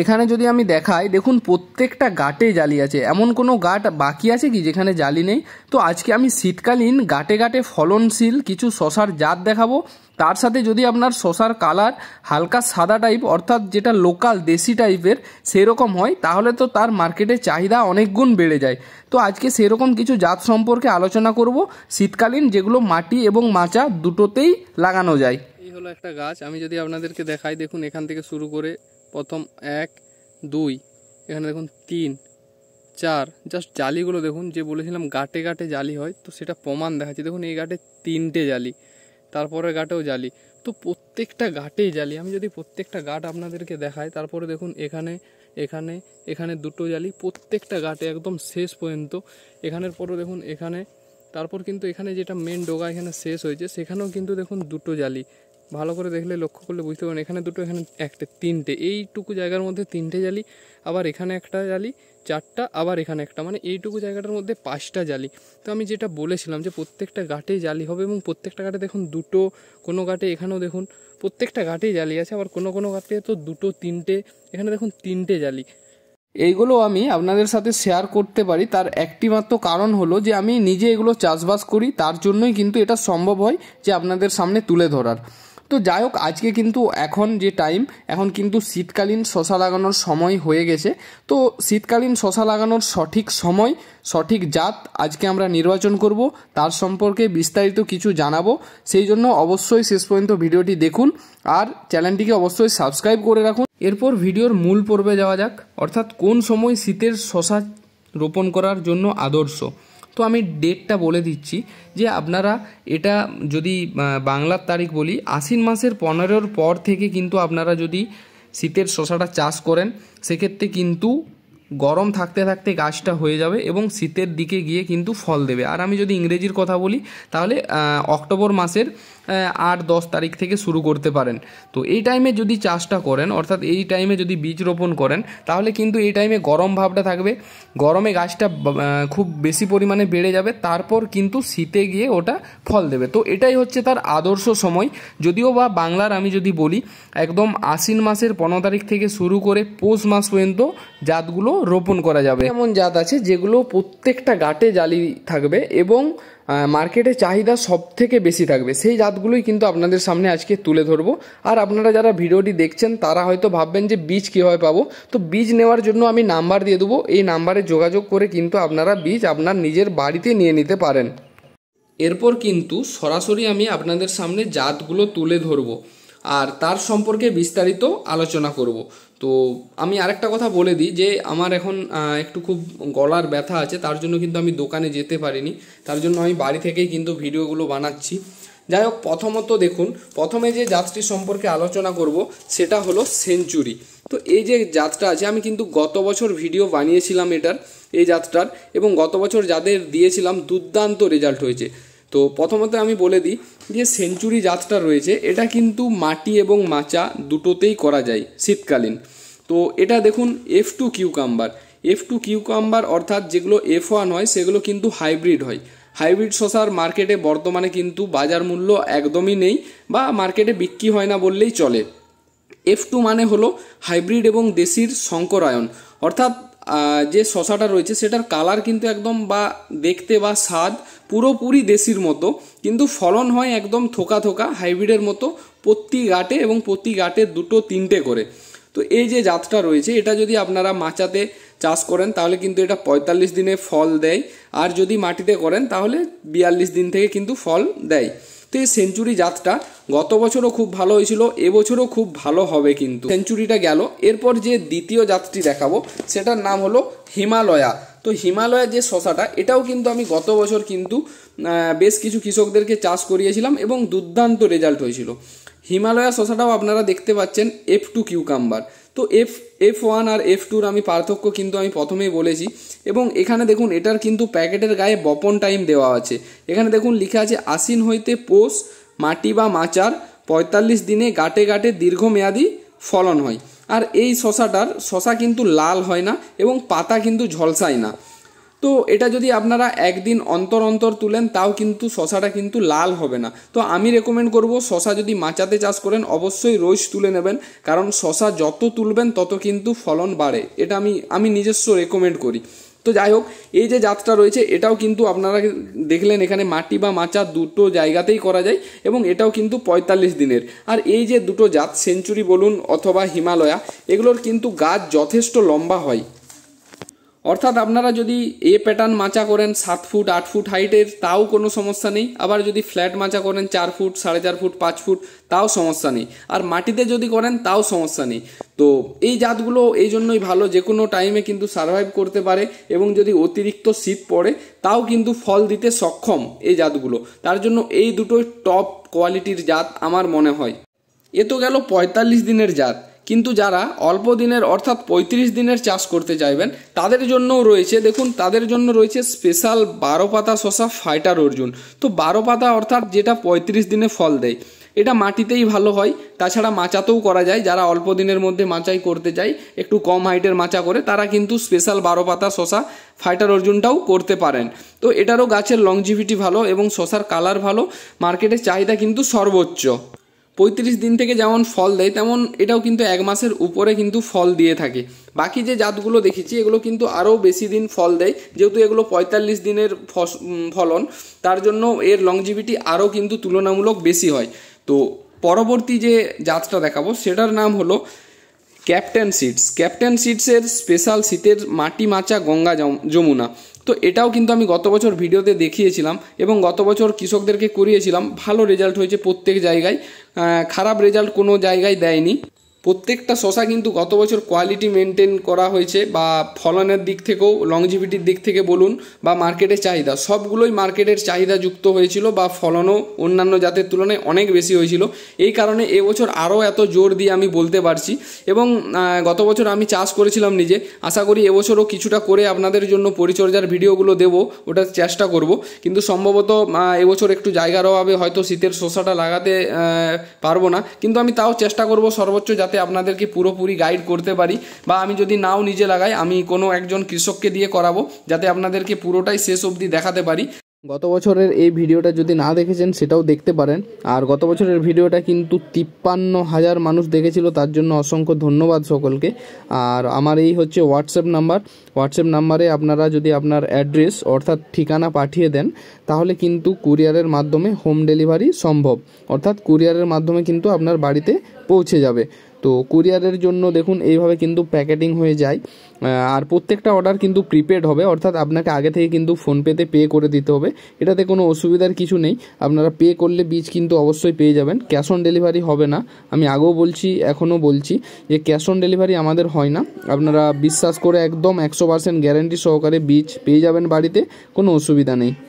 এখানে যদি আমি দেখাই দেখুন প্রত্যেকটা গাটে জালি আছে এমন কোনো গাট বাকি আছে কি যেখানে জালি নেই তো আজকে আমি শীতকালীন গাটে গাটে ফলনশীল কিছু শশার জাত দেখাবো তার সাথে যদি আপনার শশার কালার হালকা সাদা টাইপ অর্থাৎ যেটা লোকাল দেশি টাইপের সেরকম হয় তাহলে তো তার মার্কেটে চাহিদা অনেক গুণ বেড়ে যায় তো আজকে সেরকম কিছু জাত সম্পর্কে আলোচনা করব শীতকালীন যেগুলো মাটি এবং মাচা দুটোতেই লাগানো যায় এই হলো একটা গাছ আমি যদি আপনাদেরকে দেখাই দেখুন এখান থেকে শুরু করে প্রথম এক দুই এখানে দেখুন তিন চার জাস্ট জালিগুলো দেখুন যে বলেছিলাম গাটে গাটে জালি হয় তো সেটা প্রমাণ দেখাচ্ছে দেখুন এই গাটে তিনটে জালি তারপরে গাটেও জালি তো প্রত্যেকটা গাটেই জালি আমি যদি প্রত্যেকটা গাট আপনাদেরকে দেখাই তারপরে দেখুন এখানে এখানে এখানে দুটো জালি প্রত্যেকটা গাটে একদম শেষ পর্যন্ত এখানের পরও দেখুন এখানে তারপর কিন্তু এখানে যেটা মেন ডোগা এখানে শেষ হয়েছে সেখানেও কিন্তু দেখুন দুটো জালি ভালো করে দেখলে লক্ষ্য করলে বুঝতে পারেন এখানে দুটো এখানে একটা তিনটে এইটুকু জায়গার মধ্যে তিনটে জালি আবার এখানে একটা জালি চারটা আবার এখানে একটা মানে এইটুকু জায়গাটার মধ্যে পাঁচটা জালি তো আমি যেটা বলেছিলাম যে প্রত্যেকটা গাটে জালি হবে এবং প্রত্যেকটা গাটে দেখুন দুটো কোনো গাটে এখানেও দেখুন প্রত্যেকটা গাটেই জালি আছে আবার কোনো কোনো গাটে তো দুটো তিনটে এখানে দেখুন তিনটে জালি এইগুলো আমি আপনাদের সাথে শেয়ার করতে পারি তার একটি মাত্র কারণ হলো যে আমি নিজে এগুলো চাষবাস করি তার জন্যই কিন্তু এটা সম্ভব হয় যে আপনাদের সামনে তুলে ধরার তো যাই হোক আজকে কিন্তু এখন যে টাইম এখন কিন্তু শীতকালীন শশা লাগানোর সময় হয়ে গেছে তো শীতকালীন শশা লাগানোর সঠিক সময় সঠিক জাত আজকে আমরা নির্বাচন করব তার সম্পর্কে বিস্তারিত কিছু জানাবো সেই জন্য অবশ্যই শেষ পর্যন্ত ভিডিওটি দেখুন আর চ্যানেলটিকে অবশ্যই সাবস্ক্রাইব করে রাখুন এরপর ভিডিওর মূল পর্বে যাওয়া যাক অর্থাৎ কোন সময় শীতের শশা রোপণ করার জন্য আদর্শ তো আমি ডেটটা বলে দিচ্ছি যে আপনারা এটা যদি বাংলার তারিখ বলি আশ্বিন মাসের পনেরোর পর থেকে কিন্তু আপনারা যদি শীতের শশাটা চাষ করেন সেক্ষেত্রে কিন্তু গরম থাকতে থাকতে গাছটা হয়ে যাবে এবং শীতের দিকে গিয়ে কিন্তু ফল দেবে আর আমি যদি ইংরেজির কথা বলি তাহলে অক্টোবর মাসের আট দশ তারিখ থেকে শুরু করতে পারেন তো এই টাইমে যদি চাষটা করেন অর্থাৎ এই টাইমে যদি বীজ রোপণ করেন তাহলে কিন্তু এই টাইমে গরম ভাবটা থাকবে গরমে গাছটা খুব বেশি পরিমাণে বেড়ে যাবে তারপর কিন্তু শীতে গিয়ে ওটা ফল দেবে তো এটাই হচ্ছে তার আদর্শ সময় যদিও বা বাংলার আমি যদি বলি একদম আশ্বিন মাসের পনেরো তারিখ থেকে শুরু করে পৌষ মাস পর্যন্ত জাতগুলো রোপণ করা যাবে এমন জাত আছে যেগুলো প্রত্যেকটা গাটে জালি থাকবে এবং মার্কেটে চাহিদা সব থেকে বেশি থাকবে সেই জাতগুলোই কিন্তু আপনাদের সামনে আজকে তুলে ধরবো আর আপনারা যারা ভিডিওটি দেখছেন তারা হয়তো ভাববেন যে বীজ কীভাবে পাবো তো বীজ নেওয়ার জন্য আমি নাম্বার দিয়ে দেবো এই নাম্বারে যোগাযোগ করে কিন্তু আপনারা বীজ আপনার নিজের বাড়িতে নিয়ে নিতে পারেন এরপর কিন্তু সরাসরি আমি আপনাদের সামনে জাতগুলো তুলে ধরবো আর তার সম্পর্কে বিস্তারিত আলোচনা করব তো আমি আরেকটা কথা বলে দিই যে আমার এখন একটু খুব গলার ব্যথা আছে তার জন্য কিন্তু আমি দোকানে যেতে পারিনি তার জন্য আমি বাড়ি থেকেই কিন্তু ভিডিওগুলো বানাচ্ছি যাই হোক প্রথমত দেখুন প্রথমে যে জাতটি সম্পর্কে আলোচনা করব সেটা হলো সেঞ্চুরি তো এই যে জাতটা আছে আমি কিন্তু গত বছর ভিডিও বানিয়েছিলাম এটার এই জাতটার এবং গত বছর যাদের দিয়েছিলাম দুর্দান্ত রেজাল্ট হয়েছে তো প্রথমত আমি বলে দিই যে সেঞ্চুরি জাতটা রয়েছে এটা কিন্তু মাটি এবং মাচা দুটোতেই করা যায় শীতকালীন তো এটা দেখুন F two cucumber F two cucumber অর্থাৎ যেগুলো এফ ওয়ান হয় সেগুলো কিন্তু হাইব্রিড হয় হাইব্রিড শশার মার্কেটে বর্তমানে কিন্তু বাজার মূল্য একদমই নেই বা মার্কেটে বিক্রি হয় না বললেই চলে এফ টু মানে হলো হাইব্রিড এবং দেশির শঙ্করায়ন অর্থাৎ যে শশাটা রয়েছে সেটার কালার কিন্তু একদম বা দেখতে বা স্বাদ পুরোপুরি দেশির মতো কিন্তু ফলন হয় একদম থোকা থোকা হাইব্রিডের মতো প্রতি গাটে এবং প্রতি গাটে দুটো তিনটে করে তো এই যে জাতটা রয়েছে এটা যদি আপনারা মাচাতে চাষ করেন তাহলে কিন্তু এটা পঁয়তাল্লিশ দিনে ফল দেয় আর যদি মাটিতে করেন তাহলে বিয়াল্লিশ দিন থেকে কিন্তু ফল দেয় তো এই সেঞ্চুরি জাতটা গত বছরও খুব ভালো হয়েছিল এবছরও খুব ভালো হবে কিন্তু সেঞ্চুরিটা গেল এরপর যে দ্বিতীয় জাতটি দেখাবো সেটার নাম হলো হিমালয়া তো হিমালয়ের যে শশাটা এটাও কিন্তু আমি গত বছর কিন্তু বেশ কিছু কৃষকদেরকে চাষ করিয়েছিলাম এবং দুর্দান্ত রেজাল্ট হয়েছিল হিমালয়া শশাটাও আপনারা দেখতে পাচ্ছেন এফ টু কিউকাম্বার তো এফ এফ ওয়ান আর এফ টুর আমি পার্থক্য কিন্তু আমি প্রথমেই বলেছি এবং এখানে দেখুন এটার কিন্তু প্যাকেটের গায়ে বপন টাইম দেওয়া আছে এখানে দেখুন লিখা আছে আসিন হইতে পোষ মাটি বা মাচার পঁয়তাল্লিশ দিনে গাটে গাটে দীর্ঘমেয়াদী ফলন হয় আর এই শশাটার শশা কিন্তু লাল হয় না এবং পাতা কিন্তু ঝলসায় না তো এটা যদি আপনারা একদিন অন্তর অন্তর তুলেন তাও কিন্তু শশাটা কিন্তু লাল হবে না তো আমি রেকমেন্ড করব শশা যদি মাচাতে চাষ করেন অবশ্যই রোজ তুলে নেবেন কারণ শশা যত তুলবেন তত কিন্তু ফলন বাড়ে এটা আমি আমি নিজস্ব রেকমেন্ড করি তো যাই হোক এই যে জাতটা রয়েছে এটাও কিন্তু আপনারা দেখলেন এখানে মাটি বা মাচা দুটো জায়গাতেই করা যায় এবং এটাও কিন্তু পঁয়তাল্লিশ দিনের আর এই যে দুটো জাত সেঞ্চুরি বলুন অথবা হিমালয়া এগুলোর কিন্তু গাছ যথেষ্ট লম্বা হয় অর্থাৎ আপনারা যদি এ প্যাটার্ন মাচা করেন সাত ফুট আট ফুট হাইটের তাও কোনো সমস্যা নেই আবার যদি ফ্ল্যাট মাচা করেন চার ফুট সাড়ে চার ফুট পাঁচ ফুট তাও সমস্যা নেই আর মাটিতে যদি করেন তাও সমস্যা নেই তো এই জাতগুলো এই জন্যই ভালো যে কোনো টাইমে কিন্তু সারভাইভ করতে পারে এবং যদি অতিরিক্ত শীত পড়ে তাও কিন্তু ফল দিতে সক্ষম এই জাতগুলো তার জন্য এই দুটোই টপ কোয়ালিটির জাত আমার মনে হয় এ তো গেল পঁয়তাল্লিশ দিনের জাত কিন্তু যারা অল্প দিনের অর্থাৎ পঁয়ত্রিশ দিনের চাষ করতে চাইবেন তাদের জন্যও রয়েছে দেখুন তাদের জন্য রয়েছে স্পেশাল বারো পাতা শশা ফাইটার অর্জুন তো বারো পাতা অর্থাৎ যেটা পঁয়ত্রিশ দিনে ফল দেয় এটা মাটিতেই ভালো হয় তাছাড়া মাচাতেও করা যায় যারা অল্প দিনের মধ্যে মাচাই করতে চায় একটু কম হাইটের মাচা করে তারা কিন্তু স্পেশাল বারো পাতা শশা ফাইটার অর্জুনটাও করতে পারেন তো এটারও গাছের লংজিভিটি ভালো এবং শশার কালার ভালো মার্কেটের চাহিদা কিন্তু সর্বোচ্চ পঁয়ত্রিশ দিন থেকে যেমন ফল দেয় তেমন এটাও কিন্তু এক মাসের উপরে কিন্তু ফল দিয়ে থাকে বাকি যে জাতগুলো দেখেছি এগুলো কিন্তু আরও বেশি দিন ফল দেয় যেহেতু এগুলো পঁয়তাল্লিশ দিনের ফলন তার জন্য এর লংজিভিটি আরও কিন্তু তুলনামূলক বেশি হয় তো পরবর্তী যে জাতটা দেখাবো সেটার নাম হলো ক্যাপ্টেন সিটস ক্যাপ্টেন সিটসের স্পেশাল শীতের মাটি মাচা গঙ্গা যমুনা তো এটাও কিন্তু আমি গত বছর ভিডিওতে দেখিয়েছিলাম এবং গত বছর কৃষকদেরকে করিয়েছিলাম ভালো রেজাল্ট হয়েছে প্রত্যেক জায়গায় খারাপ রেজাল্ট কোনো জায়গায় দেয়নি প্রত্যেকটা শশা কিন্তু গত বছর কোয়ালিটি মেনটেন করা হয়েছে বা ফলনের দিক থেকেও লংজিভিটির দিক থেকে বলুন বা মার্কেটের চাহিদা সবগুলোই মার্কেটের চাহিদা যুক্ত হয়েছিল বা ফলনও অন্যান্য জাতের তুলনায় অনেক বেশি হয়েছিল এই কারণে এবছর আরও এত জোর দিয়ে আমি বলতে পারছি এবং গত বছর আমি চাষ করেছিলাম নিজে আশা করি এবছরও কিছুটা করে আপনাদের জন্য পরিচর্যার ভিডিওগুলো দেব ওটার চেষ্টা করব কিন্তু সম্ভবত এবছর একটু জায়গার অভাবে হয়তো শীতের শশাটা লাগাতে পারবো না কিন্তু আমি তাও চেষ্টা করব সর্বোচ্চ যাতে যাতে আপনাদেরকে পুরোপুরি গাইড করতে পারি বা আমি যদি নাও নিজে লাগাই আমি কোনো একজন কৃষককে দিয়ে করাবো যাতে আপনাদেরকে পুরোটাই শেষ অবধি দেখাতে পারি গত বছরের এই ভিডিওটা যদি না দেখেছেন সেটাও দেখতে পারেন আর গত বছরের ভিডিওটা কিন্তু তিপ্পান্ন হাজার মানুষ দেখেছিল তার জন্য অসংখ্য ধন্যবাদ সকলকে আর আমার এই হচ্ছে হোয়াটসঅ্যাপ নাম্বার হোয়াটসঅ্যাপ নাম্বারে আপনারা যদি আপনার অ্যাড্রেস অর্থাৎ ঠিকানা পাঠিয়ে দেন তাহলে কিন্তু কুরিয়ারের মাধ্যমে হোম ডেলিভারি সম্ভব অর্থাৎ কুরিয়ারের মাধ্যমে কিন্তু আপনার বাড়িতে পৌঁছে যাবে তো কুরিয়ারের জন্য দেখুন এইভাবে কিন্তু প্যাকেটিং হয়ে যায় আর প্রত্যেকটা অর্ডার কিন্তু প্রিপেড হবে অর্থাৎ আপনাকে আগে থেকে কিন্তু ফোনপেতে পে করে দিতে হবে এটাতে কোনো অসুবিধার কিছু নেই আপনারা পে করলে বীজ কিন্তু অবশ্যই পেয়ে যাবেন ক্যাশ অন ডেলিভারি হবে না আমি আগেও বলছি এখনও বলছি যে ক্যাশ অন ডেলিভারি আমাদের হয় না আপনারা বিশ্বাস করে একদম একশো পার্সেন্ট গ্যারেন্টি সহকারে বীজ পেয়ে যাবেন বাড়িতে কোনো অসুবিধা নেই